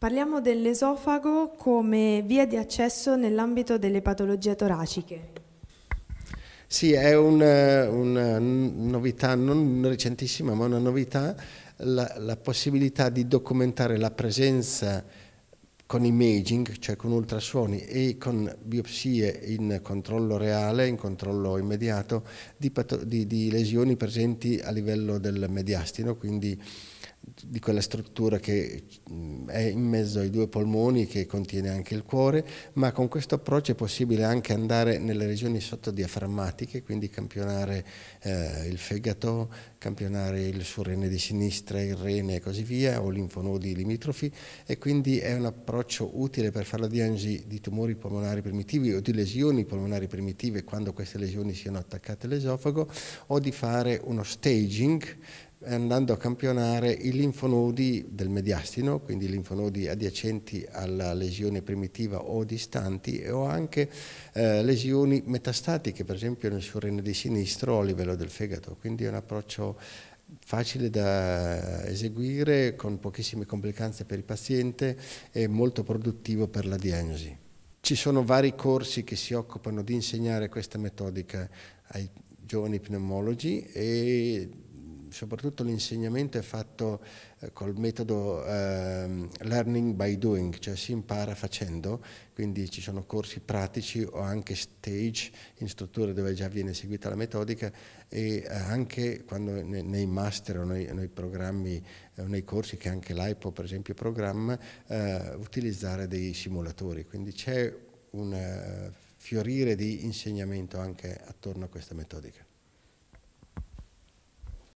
Parliamo dell'esofago come via di accesso nell'ambito delle patologie toraciche. Sì, è una, eh, una eh, novità non recentissima, ma una novità la, la, possibilità di documentare la presenza con imaging, cioè con ultrasuoni e con biopsie in controllo reale, in controllo immediato, di, di, di lesioni presenti a livello del mediastino, quindi di quella struttura che è in mezzo ai due polmoni che contiene anche il cuore, ma con questo approccio è possibile anche andare nelle regioni sottodiaframmatiche, quindi campionare eh, il fegato, campionare il surrene di sinistra, il rene e così via, o linfonodi limitrofi, e quindi è un approccio utile per fare la diagnosi di tumori polmonari primitivi o di lesioni polmonari primitive quando queste lesioni siano attaccate all'esofago, o di fare uno staging eh, andando a campionare i linfonodi del mediastino, quindi i linfonodi adiacenti alla lesione primitiva o distanti, e ho anche eh, lesioni metastatiche, per esempio nel surreno di sinistro o a livello del fegato. Quindi è un approccio facile da eseguire, con pochissime complicanze per il paziente e molto produttivo per la diagnosi. Ci sono vari corsi che si occupano di insegnare questa metodica ai giovani pneumologi e soprattutto l'insegnamento è fatto eh, col metodo eh, learning by doing, cioè si impara facendo, quindi ci sono corsi pratici o anche stage in strutture dove già viene seguita la metodica e eh, anche quando nei master o nei, nei programmi, o eh, nei corsi che anche l'AIPO per esempio programma, eh, utilizzare dei simulatori, quindi c'è un fiorire di insegnamento anche attorno a questa metodica.